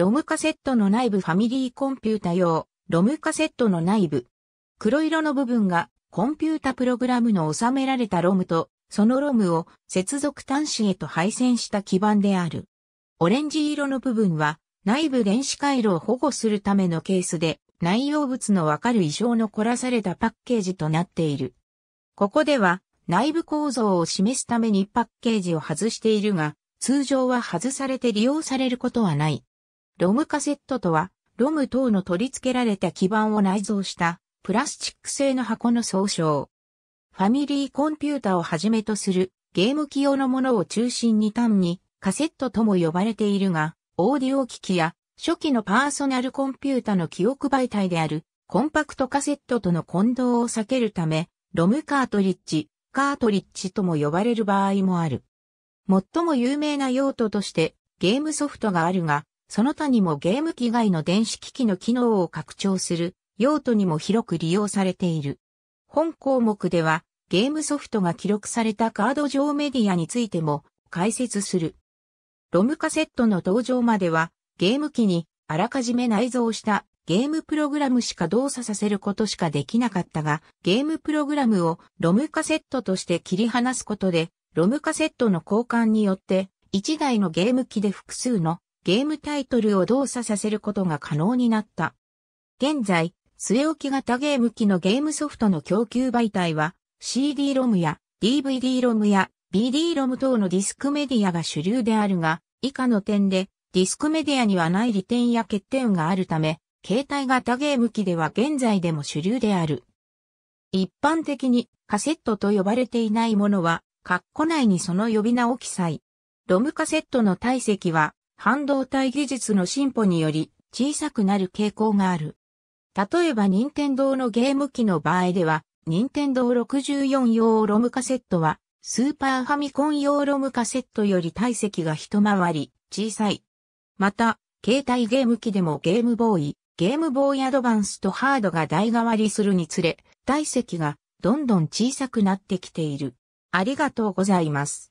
ロムカセットの内部ファミリーコンピュータ用、ロムカセットの内部。黒色の部分がコンピュータプログラムの収められたロムと、そのロムを接続端子へと配線した基板である。オレンジ色の部分は内部電子回路を保護するためのケースで内容物のわかる異常の凝らされたパッケージとなっている。ここでは内部構造を示すためにパッケージを外しているが、通常は外されて利用されることはない。ロムカセットとは、ロム等の取り付けられた基板を内蔵したプラスチック製の箱の総称。ファミリーコンピュータをはじめとするゲーム機用のものを中心に単にカセットとも呼ばれているが、オーディオ機器や初期のパーソナルコンピュータの記憶媒体であるコンパクトカセットとの混同を避けるため、ロムカートリッジ、カートリッジとも呼ばれる場合もある。最も有名な用途としてゲームソフトがあるが、その他にもゲーム機外の電子機器の機能を拡張する用途にも広く利用されている。本項目ではゲームソフトが記録されたカード上メディアについても解説する。ロムカセットの登場まではゲーム機にあらかじめ内蔵したゲームプログラムしか動作させることしかできなかったが、ゲームプログラムをロムカセットとして切り離すことで、ロムカセットの交換によって、一台のゲーム機で複数のゲームタイトルを動作させることが可能になった。現在、据え置き型ゲーム機のゲームソフトの供給媒体は CD-ROM や DVD-ROM や BD-ROM 等のディスクメディアが主流であるが、以下の点でディスクメディアにはない利点や欠点があるため、携帯型ゲーム機では現在でも主流である。一般的にカセットと呼ばれていないものは、括弧内にその呼び名を記載。ロムカセットの体積は半導体技術の進歩により小さくなる傾向がある。例えば任天堂のゲーム機の場合では、任天堂64用ロムカセットは、スーパーファミコン用ロムカセットより体積が一回り小さい。また、携帯ゲーム機でもゲームボーイ、ゲームボーイアドバンスとハードが代替わりするにつれ、体積がどんどん小さくなってきている。ありがとうございます。